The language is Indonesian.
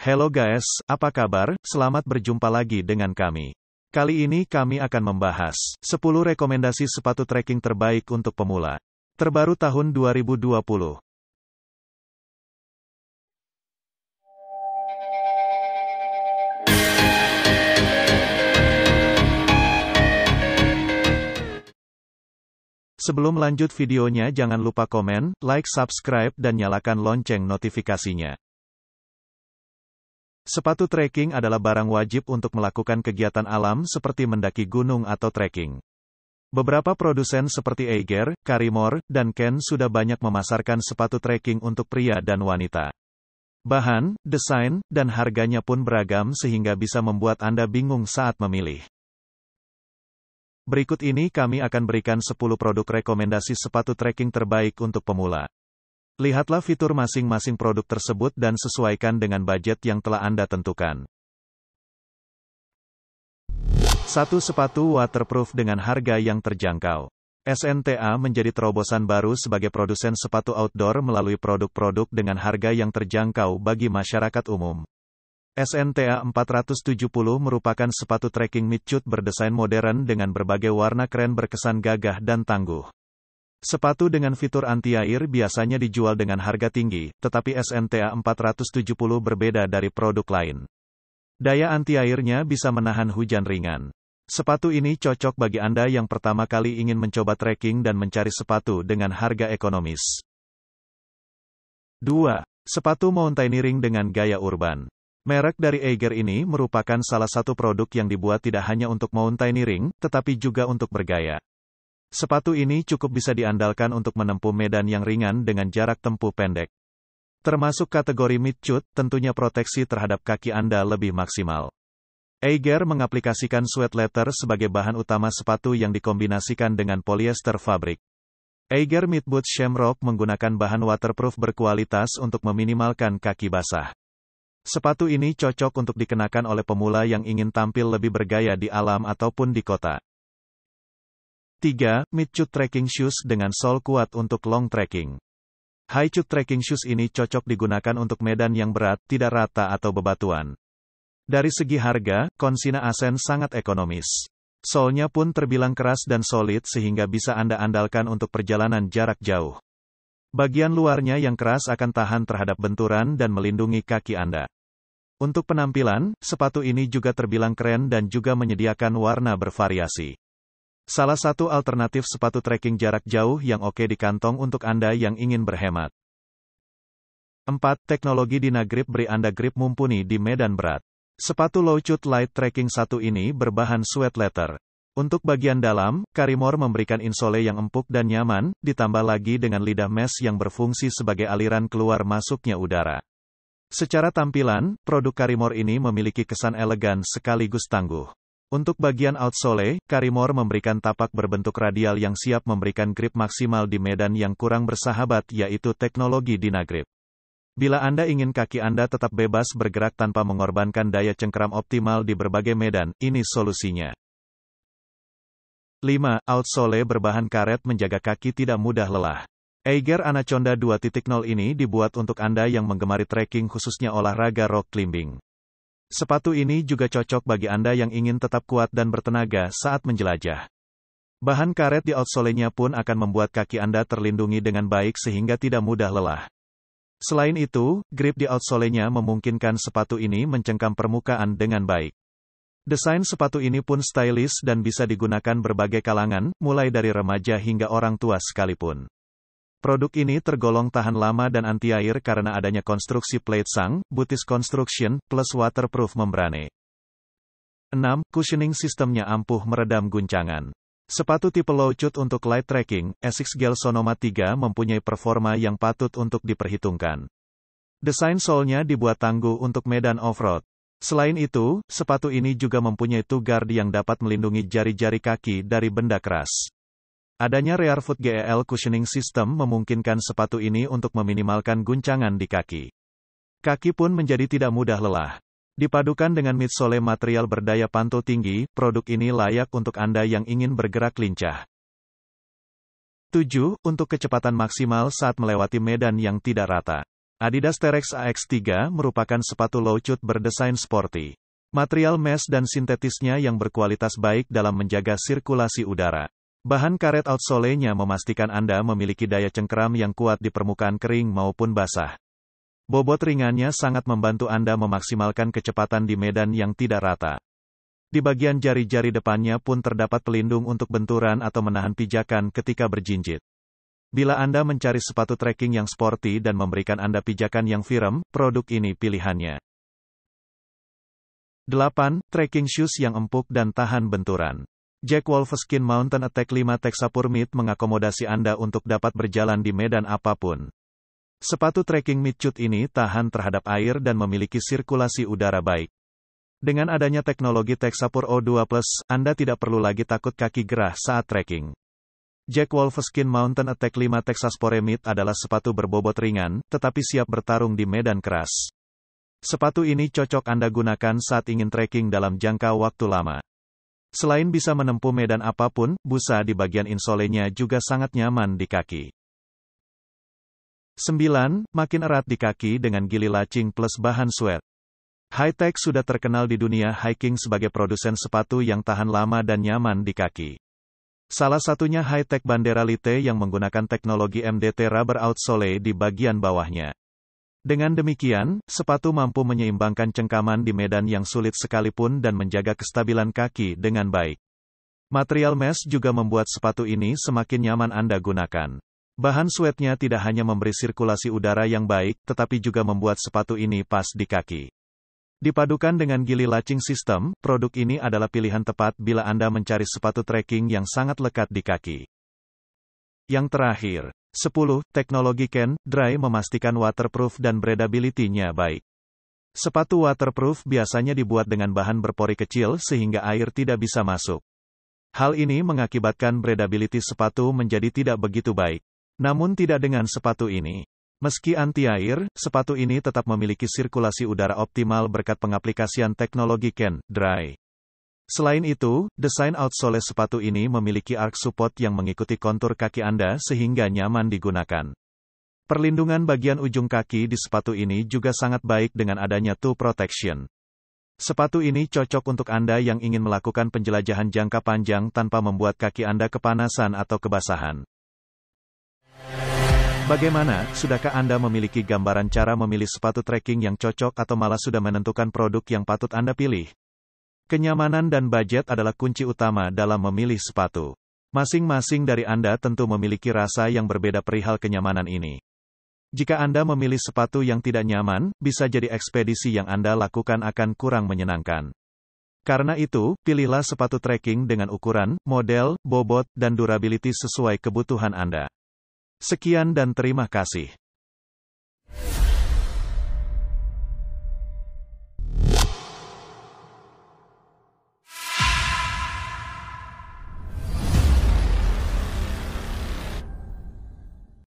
Hello guys, apa kabar? Selamat berjumpa lagi dengan kami. Kali ini kami akan membahas 10 rekomendasi sepatu trekking terbaik untuk pemula. Terbaru tahun 2020. Sebelum lanjut videonya jangan lupa komen, like, subscribe dan nyalakan lonceng notifikasinya. Sepatu trekking adalah barang wajib untuk melakukan kegiatan alam seperti mendaki gunung atau trekking. Beberapa produsen seperti Eiger, Karimor, dan Ken sudah banyak memasarkan sepatu trekking untuk pria dan wanita. Bahan, desain, dan harganya pun beragam sehingga bisa membuat Anda bingung saat memilih. Berikut ini kami akan berikan 10 produk rekomendasi sepatu trekking terbaik untuk pemula. Lihatlah fitur masing-masing produk tersebut dan sesuaikan dengan budget yang telah Anda tentukan. 1. Sepatu waterproof dengan harga yang terjangkau. SNTA menjadi terobosan baru sebagai produsen sepatu outdoor melalui produk-produk dengan harga yang terjangkau bagi masyarakat umum. SNTA 470 merupakan sepatu trekking midcoot berdesain modern dengan berbagai warna keren berkesan gagah dan tangguh. Sepatu dengan fitur anti-air biasanya dijual dengan harga tinggi, tetapi SNTA 470 berbeda dari produk lain. Daya anti-airnya bisa menahan hujan ringan. Sepatu ini cocok bagi Anda yang pertama kali ingin mencoba trekking dan mencari sepatu dengan harga ekonomis. 2. Sepatu mountaineering dengan gaya urban. Merek dari Eiger ini merupakan salah satu produk yang dibuat tidak hanya untuk mountaineering, tetapi juga untuk bergaya. Sepatu ini cukup bisa diandalkan untuk menempuh medan yang ringan dengan jarak tempuh pendek. Termasuk kategori midcut, tentunya proteksi terhadap kaki Anda lebih maksimal. Eiger mengaplikasikan sweat leather sebagai bahan utama sepatu yang dikombinasikan dengan polyester fabrik. Eiger Midboot Shamrock menggunakan bahan waterproof berkualitas untuk meminimalkan kaki basah. Sepatu ini cocok untuk dikenakan oleh pemula yang ingin tampil lebih bergaya di alam ataupun di kota. 3. mid trekking shoes dengan sol kuat untuk long trekking. high trekking shoes ini cocok digunakan untuk medan yang berat, tidak rata atau bebatuan. Dari segi harga, Consina Ascent sangat ekonomis. Solnya pun terbilang keras dan solid sehingga bisa Anda andalkan untuk perjalanan jarak jauh. Bagian luarnya yang keras akan tahan terhadap benturan dan melindungi kaki Anda. Untuk penampilan, sepatu ini juga terbilang keren dan juga menyediakan warna bervariasi. Salah satu alternatif sepatu trekking jarak jauh yang oke di kantong untuk Anda yang ingin berhemat. 4. Teknologi Grip beri Anda grip mumpuni di medan berat. Sepatu Lowcut Light Trekking 1 ini berbahan sweat leather. Untuk bagian dalam, Karimor memberikan insole yang empuk dan nyaman, ditambah lagi dengan lidah mesh yang berfungsi sebagai aliran keluar masuknya udara. Secara tampilan, produk Karimor ini memiliki kesan elegan sekaligus tangguh. Untuk bagian outsole, Karimor memberikan tapak berbentuk radial yang siap memberikan grip maksimal di medan yang kurang bersahabat yaitu teknologi Dynagrip. Bila Anda ingin kaki Anda tetap bebas bergerak tanpa mengorbankan daya cengkram optimal di berbagai medan, ini solusinya. 5. Outsole berbahan karet menjaga kaki tidak mudah lelah. Eiger Anaconda 2.0 ini dibuat untuk Anda yang menggemari trekking khususnya olahraga rock climbing. Sepatu ini juga cocok bagi Anda yang ingin tetap kuat dan bertenaga saat menjelajah. Bahan karet di outsole-nya pun akan membuat kaki Anda terlindungi dengan baik sehingga tidak mudah lelah. Selain itu, grip di outsole-nya memungkinkan sepatu ini mencengkam permukaan dengan baik. Desain sepatu ini pun stylish dan bisa digunakan berbagai kalangan, mulai dari remaja hingga orang tua sekalipun. Produk ini tergolong tahan lama dan anti-air karena adanya konstruksi plate sang, butis construction, plus waterproof membrane. 6. Cushioning sistemnya ampuh meredam guncangan. Sepatu tipe low cut untuk light trekking, Essex Gel Sonoma 3 mempunyai performa yang patut untuk diperhitungkan. Desain solnya dibuat tangguh untuk medan off-road. Selain itu, sepatu ini juga mempunyai two guard yang dapat melindungi jari-jari kaki dari benda keras. Adanya Rear Foot GEL cushioning system memungkinkan sepatu ini untuk meminimalkan guncangan di kaki. Kaki pun menjadi tidak mudah lelah. Dipadukan dengan midsole material berdaya pantau tinggi, produk ini layak untuk Anda yang ingin bergerak lincah. 7. Untuk kecepatan maksimal saat melewati medan yang tidak rata. Adidas Terex AX3 merupakan sepatu lowcut berdesain sporty. Material mesh dan sintetisnya yang berkualitas baik dalam menjaga sirkulasi udara. Bahan karet outsole-nya memastikan Anda memiliki daya cengkeram yang kuat di permukaan kering maupun basah. Bobot ringannya sangat membantu Anda memaksimalkan kecepatan di medan yang tidak rata. Di bagian jari-jari depannya pun terdapat pelindung untuk benturan atau menahan pijakan ketika berjinjit. Bila Anda mencari sepatu trekking yang sporty dan memberikan Anda pijakan yang firm, produk ini pilihannya. 8. Trekking shoes yang empuk dan tahan benturan. Jack Wolfskin Mountain Attack 5 Mid mengakomodasi Anda untuk dapat berjalan di medan apapun. Sepatu trekking Mitchut ini tahan terhadap air dan memiliki sirkulasi udara baik. Dengan adanya teknologi Texapur O2+, Anda tidak perlu lagi takut kaki gerah saat trekking. Jack Wolfskin Mountain Attack 5 Texas Poremit adalah sepatu berbobot ringan, tetapi siap bertarung di medan keras. Sepatu ini cocok Anda gunakan saat ingin trekking dalam jangka waktu lama. Selain bisa menempuh medan apapun, busa di bagian insolenya juga sangat nyaman di kaki. 9. Makin erat di kaki dengan gili lacing plus bahan suede. Hightech sudah terkenal di dunia hiking sebagai produsen sepatu yang tahan lama dan nyaman di kaki. Salah satunya Hightech tech Bandera Lite yang menggunakan teknologi MDT rubber outsole di bagian bawahnya. Dengan demikian, sepatu mampu menyeimbangkan cengkaman di medan yang sulit sekalipun dan menjaga kestabilan kaki dengan baik. Material mesh juga membuat sepatu ini semakin nyaman Anda gunakan. Bahan sweatnya tidak hanya memberi sirkulasi udara yang baik, tetapi juga membuat sepatu ini pas di kaki. Dipadukan dengan gili lacing sistem, produk ini adalah pilihan tepat bila Anda mencari sepatu trekking yang sangat lekat di kaki. Yang terakhir, 10. Teknologi Ken Dry memastikan waterproof dan breathability-nya baik. Sepatu waterproof biasanya dibuat dengan bahan berpori kecil sehingga air tidak bisa masuk. Hal ini mengakibatkan breathability sepatu menjadi tidak begitu baik. Namun tidak dengan sepatu ini. Meski anti-air, sepatu ini tetap memiliki sirkulasi udara optimal berkat pengaplikasian teknologi Ken Dry. Selain itu, desain outsole sepatu ini memiliki arc support yang mengikuti kontur kaki Anda sehingga nyaman digunakan. Perlindungan bagian ujung kaki di sepatu ini juga sangat baik dengan adanya toe protection. Sepatu ini cocok untuk Anda yang ingin melakukan penjelajahan jangka panjang tanpa membuat kaki Anda kepanasan atau kebasahan. Bagaimana, sudahkah Anda memiliki gambaran cara memilih sepatu trekking yang cocok atau malah sudah menentukan produk yang patut Anda pilih? Kenyamanan dan budget adalah kunci utama dalam memilih sepatu. Masing-masing dari Anda tentu memiliki rasa yang berbeda perihal kenyamanan ini. Jika Anda memilih sepatu yang tidak nyaman, bisa jadi ekspedisi yang Anda lakukan akan kurang menyenangkan. Karena itu, pilihlah sepatu trekking dengan ukuran, model, bobot, dan durability sesuai kebutuhan Anda. Sekian dan terima kasih.